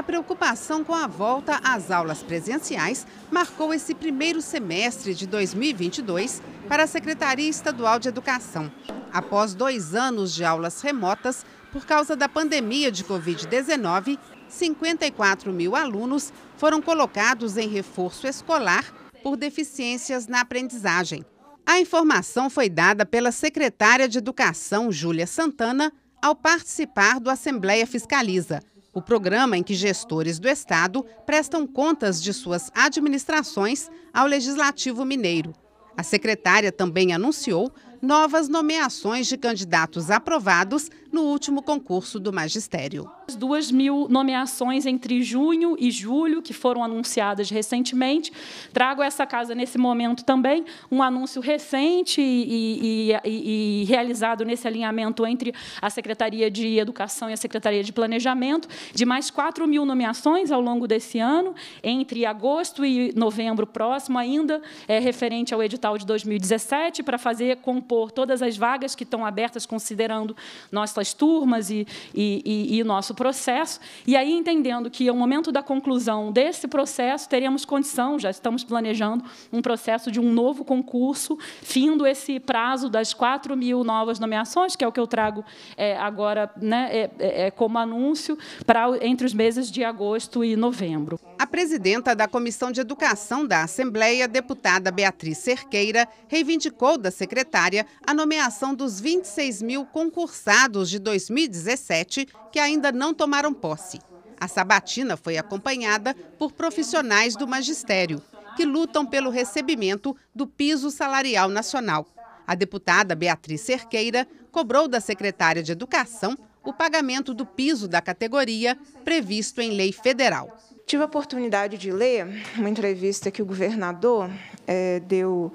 A preocupação com a volta às aulas presenciais marcou esse primeiro semestre de 2022 para a Secretaria Estadual de Educação. Após dois anos de aulas remotas, por causa da pandemia de Covid-19, 54 mil alunos foram colocados em reforço escolar por deficiências na aprendizagem. A informação foi dada pela secretária de Educação, Júlia Santana, ao participar do Assembleia Fiscaliza o programa em que gestores do Estado prestam contas de suas administrações ao Legislativo Mineiro. A secretária também anunciou novas nomeações de candidatos aprovados no último concurso do magistério duas mil nomeações entre junho e julho, que foram anunciadas recentemente. Trago essa casa nesse momento também, um anúncio recente e, e, e, realizado nesse alinhamento entre a Secretaria de Educação e a Secretaria de Planejamento, de mais 4 mil nomeações ao longo desse ano, entre agosto e novembro próximo, ainda é referente ao edital de 2017, para fazer compor todas as vagas que estão abertas, considerando nossas turmas e, e, e nosso processo, e aí entendendo que, ao momento da conclusão desse processo, teríamos condição, já estamos planejando um processo de um novo concurso, findo esse prazo das 4 mil novas nomeações, que é o que eu trago é, agora né, é, é, é como anúncio, para entre os meses de agosto e novembro. A presidenta da Comissão de Educação da Assembleia, deputada Beatriz Cerqueira, reivindicou da secretária a nomeação dos 26 mil concursados de 2017 que ainda não não tomaram posse. A sabatina foi acompanhada por profissionais do magistério, que lutam pelo recebimento do piso salarial nacional. A deputada Beatriz Cerqueira cobrou da secretária de Educação o pagamento do piso da categoria previsto em lei federal. Tive a oportunidade de ler uma entrevista que o governador é, deu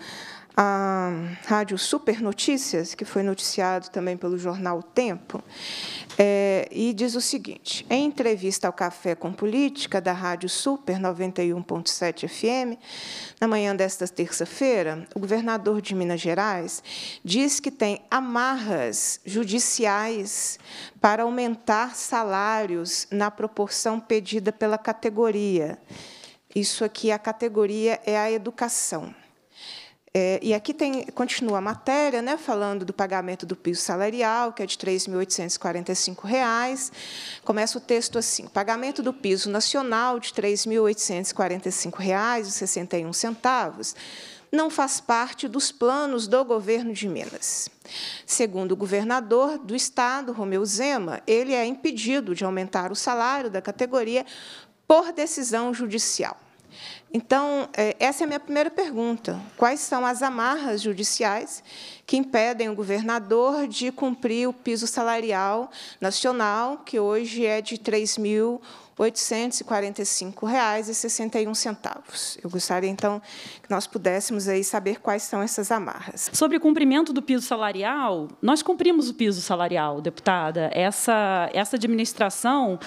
a rádio Super Notícias, que foi noticiado também pelo jornal Tempo, é, e diz o seguinte: em entrevista ao Café com Política, da rádio Super 91.7 FM, na manhã desta terça-feira, o governador de Minas Gerais diz que tem amarras judiciais para aumentar salários na proporção pedida pela categoria. Isso aqui, a categoria é a educação. É, e aqui tem, continua a matéria, né, falando do pagamento do piso salarial, que é de R$ 3.845. Começa o texto assim: pagamento do piso nacional de R$ 3.845,61 não faz parte dos planos do governo de Minas. Segundo o governador do estado, Romeu Zema, ele é impedido de aumentar o salário da categoria por decisão judicial. Então, é, essa é a minha primeira pergunta. Quais são as amarras judiciais que impedem o governador de cumprir o piso salarial nacional, que hoje é de R$ 3.845,61? Eu gostaria, então, que nós pudéssemos aí saber quais são essas amarras. Sobre o cumprimento do piso salarial, nós cumprimos o piso salarial, deputada. Essa, essa administração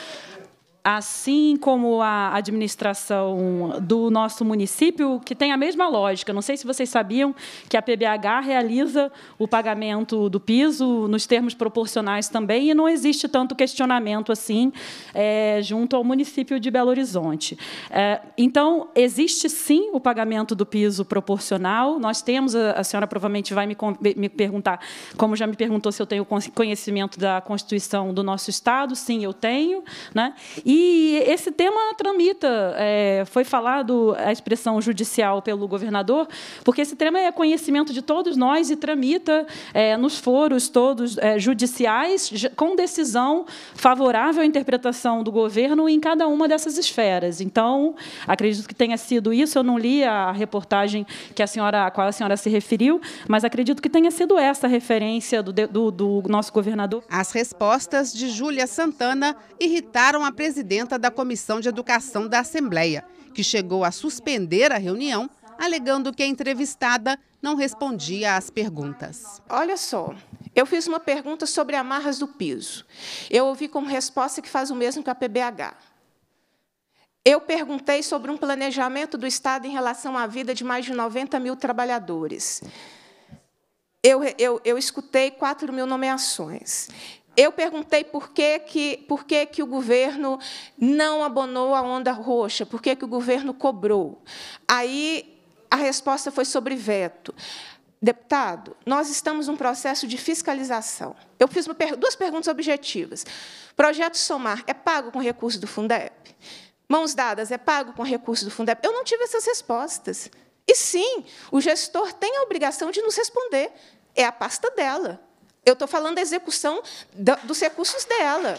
assim como a administração do nosso município, que tem a mesma lógica. Não sei se vocês sabiam que a PBH realiza o pagamento do piso nos termos proporcionais também, e não existe tanto questionamento assim é, junto ao município de Belo Horizonte. É, então, existe sim o pagamento do piso proporcional. Nós temos, a, a senhora provavelmente vai me, me perguntar, como já me perguntou se eu tenho conhecimento da Constituição do nosso Estado, sim, eu tenho. Né? E esse tema tramita, é, foi falado a expressão judicial pelo governador, porque esse tema é conhecimento de todos nós e tramita é, nos foros todos é, judiciais, com decisão favorável à interpretação do governo em cada uma dessas esferas. Então, acredito que tenha sido isso, eu não li a reportagem que a senhora, a qual a senhora se referiu, mas acredito que tenha sido essa a referência do, do, do nosso governador. As respostas de Júlia Santana irritaram a presidência presidenta da Comissão de Educação da Assembleia, que chegou a suspender a reunião, alegando que a entrevistada não respondia às perguntas. Olha só, eu fiz uma pergunta sobre amarras do piso. Eu ouvi como resposta que faz o mesmo que a PBH. Eu perguntei sobre um planejamento do Estado em relação à vida de mais de 90 mil trabalhadores. Eu, eu, eu escutei 4 mil nomeações. Eu perguntei por que, que, por que, que o governo não abonou a onda roxa, por que, que o governo cobrou. Aí a resposta foi sobre veto. Deputado, nós estamos num processo de fiscalização. Eu fiz duas perguntas objetivas. Projeto Somar é pago com recurso do Fundeb? Mãos dadas é pago com recurso do Fundeb? Eu não tive essas respostas. E sim, o gestor tem a obrigação de nos responder. É a pasta dela. Eu estou falando da execução dos recursos dela.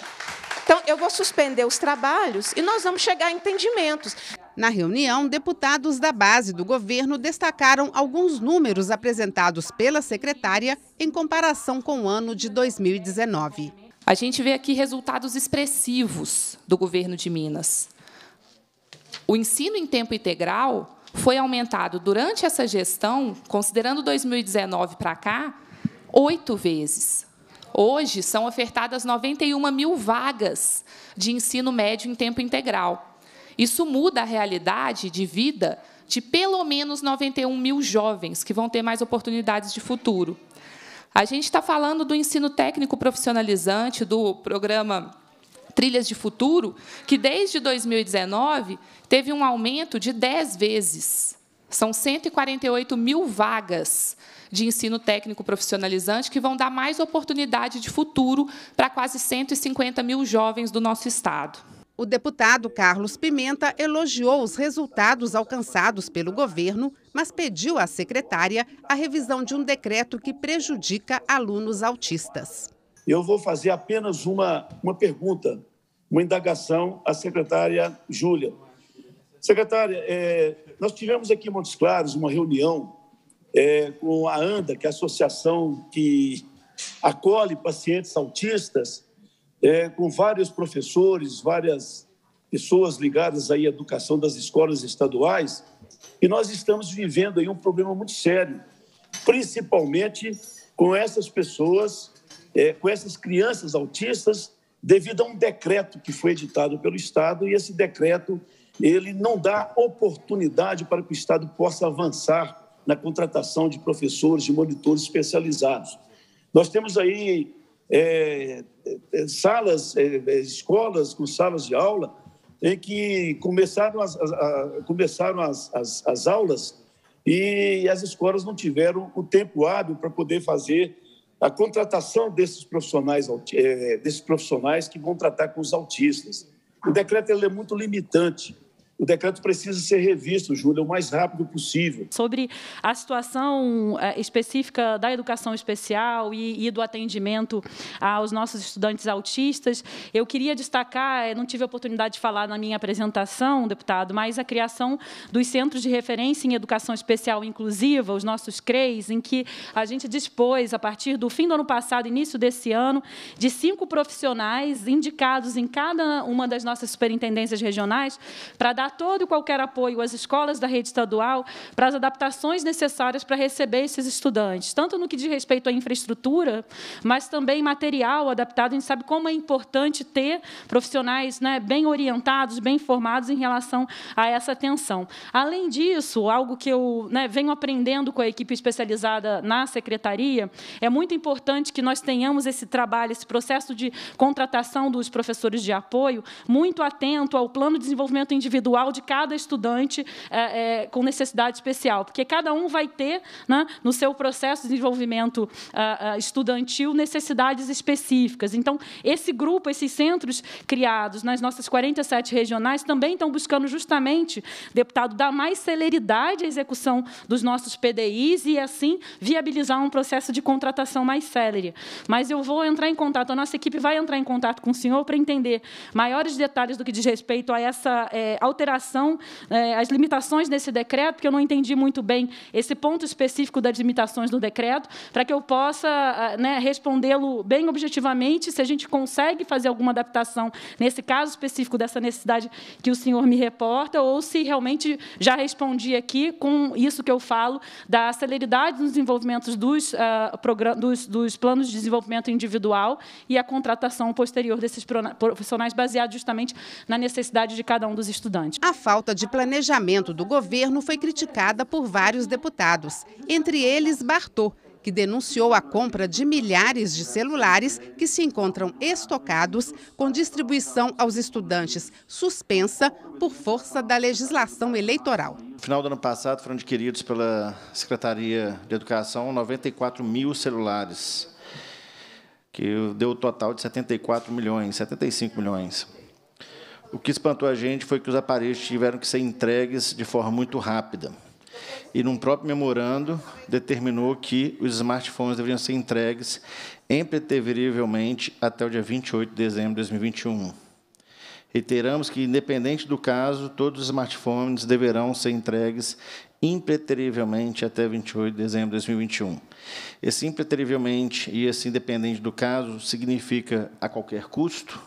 Então, eu vou suspender os trabalhos e nós vamos chegar a entendimentos. Na reunião, deputados da base do governo destacaram alguns números apresentados pela secretária em comparação com o ano de 2019. A gente vê aqui resultados expressivos do governo de Minas. O ensino em tempo integral foi aumentado durante essa gestão, considerando 2019 para cá, oito vezes. Hoje são ofertadas 91 mil vagas de ensino médio em tempo integral. Isso muda a realidade de vida de pelo menos 91 mil jovens que vão ter mais oportunidades de futuro. A gente está falando do ensino técnico profissionalizante, do programa Trilhas de Futuro, que desde 2019 teve um aumento de 10 vezes. São 148 mil vagas de ensino técnico profissionalizante que vão dar mais oportunidade de futuro para quase 150 mil jovens do nosso Estado. O deputado Carlos Pimenta elogiou os resultados alcançados pelo governo, mas pediu à secretária a revisão de um decreto que prejudica alunos autistas. Eu vou fazer apenas uma, uma pergunta, uma indagação à secretária Júlia. Secretária, é, nós tivemos aqui em Montes Claros uma reunião é, com a ANDA, que é a associação que acolhe pacientes autistas, é, com vários professores, várias pessoas ligadas à educação das escolas estaduais, e nós estamos vivendo aí um problema muito sério, principalmente com essas pessoas, é, com essas crianças autistas, devido a um decreto que foi editado pelo Estado, e esse decreto ele não dá oportunidade para que o Estado possa avançar na contratação de professores de monitores especializados. Nós temos aí é, é salas, é, é, escolas com salas de aula em que começaram as, a, começaram as, as, as aulas e as escolas não tiveram o tempo hábil para poder fazer a contratação desses profissionais, é, desses profissionais que vão tratar com os autistas. O decreto é muito limitante o decreto precisa ser revisto, Júlia, o mais rápido possível. Sobre a situação é, específica da educação especial e, e, do atendimento aos nossos estudantes autistas, eu queria destacar, é, não tive a oportunidade de falar na minha apresentação, deputado, mas a criação dos centros de referência em educação especial inclusiva, os nossos CREIs, em que a gente dispôs, a partir do fim do ano passado, início desse ano, de cinco profissionais indicados em cada uma das nossas superintendências regionais para dar dar todo e qualquer apoio às escolas da rede estadual para as adaptações necessárias para receber esses estudantes, tanto no que diz respeito à infraestrutura, mas também material adaptado. A gente sabe como é importante ter profissionais né, bem orientados, bem formados em relação a essa atenção. Além disso, algo que eu né, venho aprendendo com a equipe especializada na secretaria, é muito importante que nós tenhamos esse trabalho, esse processo de contratação dos professores de apoio, muito atento ao plano de desenvolvimento individual individual de cada estudante é, é, com necessidade especial, porque cada um vai ter, né, no seu processo de desenvolvimento é, é, estudantil, necessidades específicas. Então, esse grupo, esses centros criados nas nossas 47 regionais também estão buscando justamente, deputado, dar mais celeridade à execução dos nossos PDIs e, assim, viabilizar um processo de contratação mais célere. Mas eu vou entrar em contato, a nossa equipe vai entrar em contato com o senhor para entender maiores detalhes do que diz respeito a essa é, alteração alteração, eh, as limitações desse decreto, porque eu não entendi muito bem esse ponto específico das limitações do decreto, para que eu possa ah, né, respondê-lo bem objetivamente, se a gente consegue fazer alguma adaptação nesse caso específico dessa necessidade que o senhor me reporta, ou se realmente já respondi aqui com isso que eu falo da celeridade nos desenvolvimentos dos, uh, dos, dos planos de desenvolvimento individual e a contratação posterior desses profissionais baseado justamente na necessidade de cada um dos estudantes. A falta de planejamento do governo foi criticada por vários deputados, entre eles Bartô, que denunciou a compra de milhares de celulares que se encontram estocados com distribuição aos estudantes suspensa por força da legislação eleitoral. No final do ano passado foram adquiridos pela Secretaria de Educação 94 mil celulares, que deu o um total de 74 milhões, 75 milhões. O que espantou a gente foi que os aparelhos tiveram que ser entregues de forma muito rápida. E num próprio memorando determinou que os smartphones deveriam ser entregues impreterivelmente até o dia 28 de dezembro de 2021. Reiteramos que, independente do caso, todos os smartphones deverão ser entregues impreterivelmente até 28 de dezembro de 2021. Esse impreterivelmente e esse independente do caso significa a qualquer custo,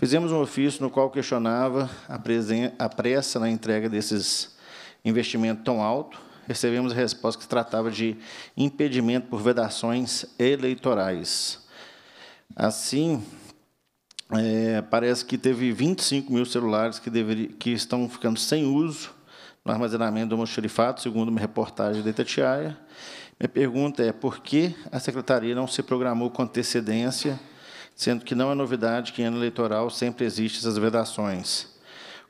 Fizemos um ofício no qual questionava a, pressa na entrega desses investimentos tão alto. Recebemos a resposta que tratava de impedimento por vedações eleitorais. Assim, é, parece que teve 25 mil celulares que, deveria, que estão ficando sem uso no armazenamento do moxerifato, segundo uma reportagem da Itatiaia. Minha pergunta é por que a Secretaria não se programou com antecedência sendo que não é novidade que em ano eleitoral sempre existem essas vedações.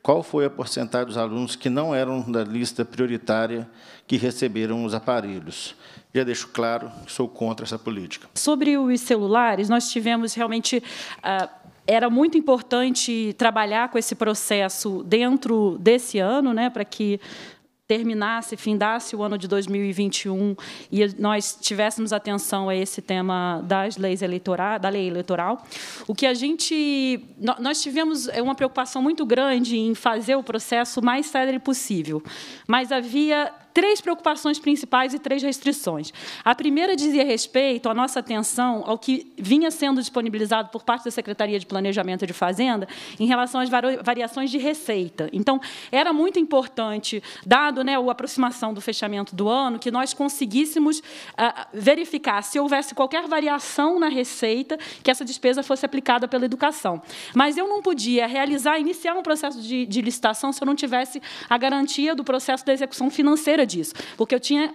Qual foi a porcentagem dos alunos que não eram da lista prioritária que receberam os aparelhos? Já deixo claro que sou contra essa política. Sobre os celulares, nós tivemos realmente. Uh, era muito importante trabalhar com esse processo dentro desse ano, né, para que terminasse, findasse o ano de 2021 e nós tivéssemos atenção a esse tema das leis eleitoral, da lei eleitoral. O que a gente nós tivemos é, uma preocupação muito grande em fazer o processo o mais célere possível, mas havia três preocupações principais e três restrições. A primeira dizia respeito à nossa atenção ao que vinha sendo disponibilizado por parte da Secretaria de Planejamento de Fazenda em relação às variações de receita. Então, era muito importante, dado né, a aproximação do fechamento do ano, que nós conseguíssemos ah, verificar se houvesse qualquer variação na receita que essa despesa fosse aplicada pela educação. Mas eu não podia realizar, iniciar um processo de, de licitação se eu não tivesse a garantia do processo da execução financeira disso, porque eu tinha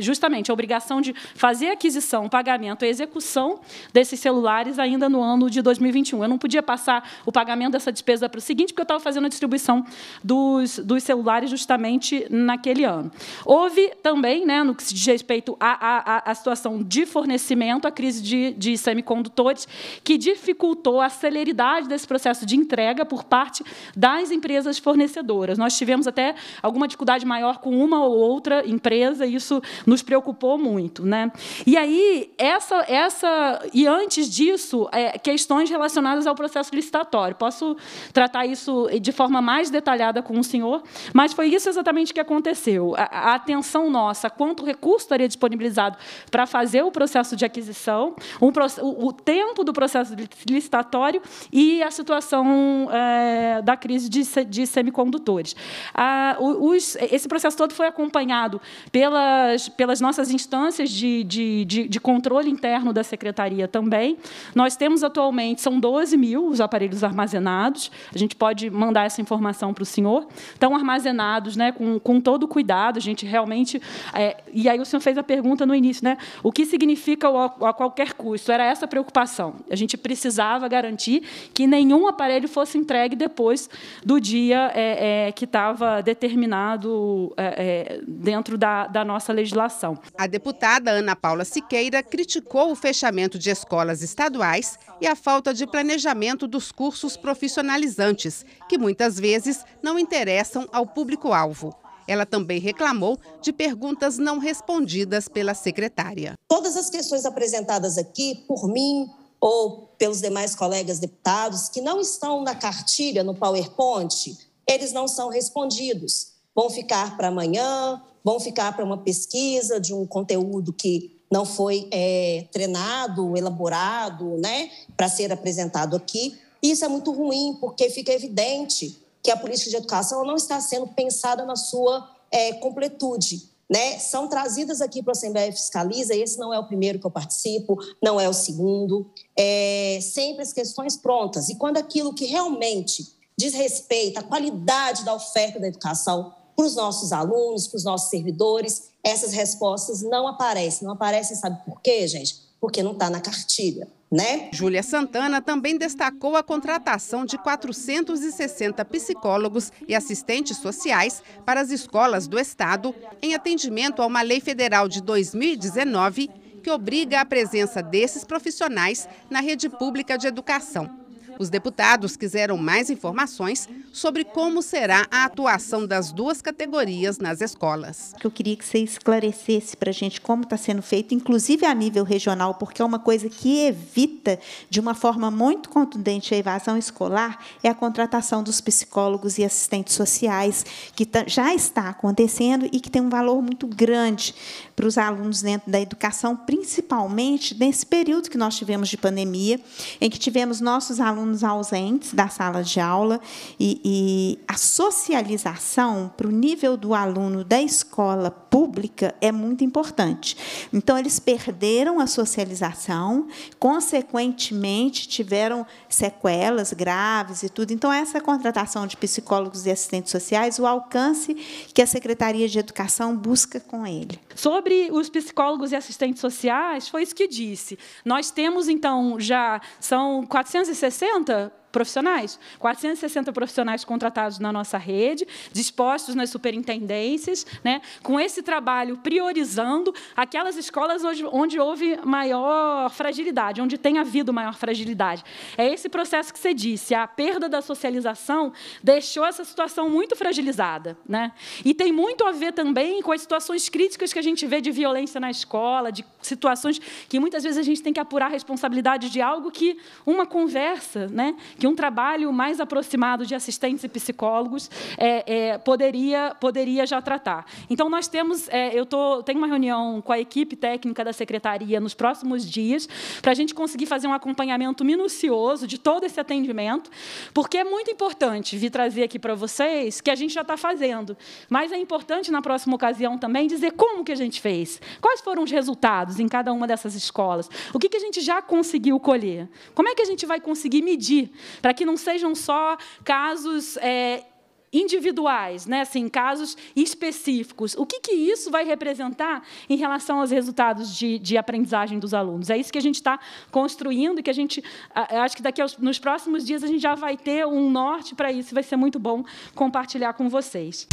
justamente a obrigação de fazer aquisição, pagamento e execução desses celulares ainda no ano de 2021. Eu não podia passar o pagamento dessa despesa para o seguinte, porque eu estava fazendo a distribuição dos, dos celulares justamente naquele ano. Houve também, né, no que se diz respeito à, à, à situação de fornecimento, a crise de, de semicondutores, que dificultou a celeridade desse processo de entrega por parte das empresas fornecedoras. Nós tivemos até alguma dificuldade maior com uma ou outra empresa, e isso nos preocupou muito. Né? E aí, essa, essa. E antes disso, é, questões relacionadas ao processo licitatório. Posso tratar isso de forma mais detalhada com o senhor, mas foi isso exatamente que aconteceu. A, a atenção nossa, quanto recurso estaria disponibilizado para fazer o processo de aquisição, um, o, o tempo do processo licitatório e a situação é, da crise de, de semicondutores. Ah, os, esse processo todo foi acompanhado pela pelas, pelas nossas instâncias de, de, de, de controle interno da secretaria também. Nós temos atualmente, são 12 mil os aparelhos armazenados, a gente pode mandar essa informação para o senhor, estão armazenados né, com, com todo cuidado, a gente realmente... É, e aí o senhor fez a pergunta no início, né, o que significa o, a qualquer custo? Era essa a preocupação. A gente precisava garantir que nenhum aparelho fosse entregue depois do dia é, é, que estava determinado é, é, dentro da, da nossa nossa legislação. A deputada Ana Paula Siqueira criticou o fechamento de escolas estaduais e a falta de planejamento dos cursos profissionalizantes, que muitas vezes não interessam ao público-alvo. Ela também reclamou de perguntas não respondidas pela secretária. Todas as questões apresentadas aqui por mim ou pelos demais colegas deputados que não estão na cartilha, no PowerPoint, eles não são respondidos vão ficar para amanhã, vão ficar para uma pesquisa de um conteúdo que não foi é, treinado, elaborado, né, para ser apresentado aqui. Isso é muito ruim, porque fica evidente que a política de educação não está sendo pensada na sua é, completude. Né? São trazidas aqui para a Assembleia Fiscaliza, esse não é o primeiro que eu participo, não é o segundo, é, sempre as questões prontas. E quando aquilo que realmente diz respeito à qualidade da oferta da educação para os nossos alunos, para os nossos servidores, essas respostas não aparecem. Não aparecem, sabe por quê, gente? Porque não está na cartilha. Né? Júlia Santana também destacou a contratação de 460 psicólogos e assistentes sociais para as escolas do estado, em atendimento a uma lei federal de 2019 que obriga a presença desses profissionais na rede pública de educação. Os deputados quiseram mais informações sobre como será a atuação das duas categorias nas escolas. Eu queria que você esclarecesse para a gente como está sendo feito, inclusive a nível regional, porque é uma coisa que evita, de uma forma muito contundente, a evasão escolar, é a contratação dos psicólogos e assistentes sociais, que tá, já está acontecendo e que tem um valor muito grande para os alunos dentro da educação, principalmente nesse período que nós tivemos de pandemia, em que tivemos nossos alunos alunos ausentes da sala de aula e, e a socialização para o nível do aluno da escola pública é muito importante. Então, eles perderam a socialização, consequentemente, tiveram sequelas graves e tudo. Então, essa contratação de psicólogos e assistentes sociais, o alcance que a Secretaria de Educação busca com ele. Sobre os psicólogos e assistentes sociais, foi isso que disse. Nós temos, então, já são 460 profissionais. 460 profissionais contratados na nossa rede, dispostos nas superintendências, né, com esse trabalho priorizando aquelas escolas onde, onde houve maior fragilidade, onde tem havido maior fragilidade. É esse processo que você disse, a perda da socialização deixou essa situação muito fragilizada. Né? E tem muito a ver também com as situações críticas que a gente vê de violência na escola, de situações que muitas vezes a gente tem que apurar a responsabilidade de algo que uma conversa, né, que um trabalho mais aproximado de assistentes e psicólogos é, é, poderia, poderia já tratar. Então, nós temos, é, eu tô, tenho uma reunião com a equipe técnica da secretaria nos próximos dias, para a gente conseguir fazer um acompanhamento minucioso de todo esse atendimento, porque é muito importante vir trazer aqui para vocês que a gente já está fazendo, mas é importante, na próxima ocasião também, dizer como que a gente fez, quais foram os resultados em cada uma dessas escolas, o que, que a gente já conseguiu colher, como é que a gente vai conseguir medir para que não sejam só casos é, individuais, né? assim, casos específicos. O que, que isso vai representar em relação aos resultados de, de aprendizagem dos alunos? É isso que a gente está construindo e que a gente, acho que daqui aos, nos próximos dias a gente já vai ter um norte para isso. Vai ser muito bom compartilhar com vocês.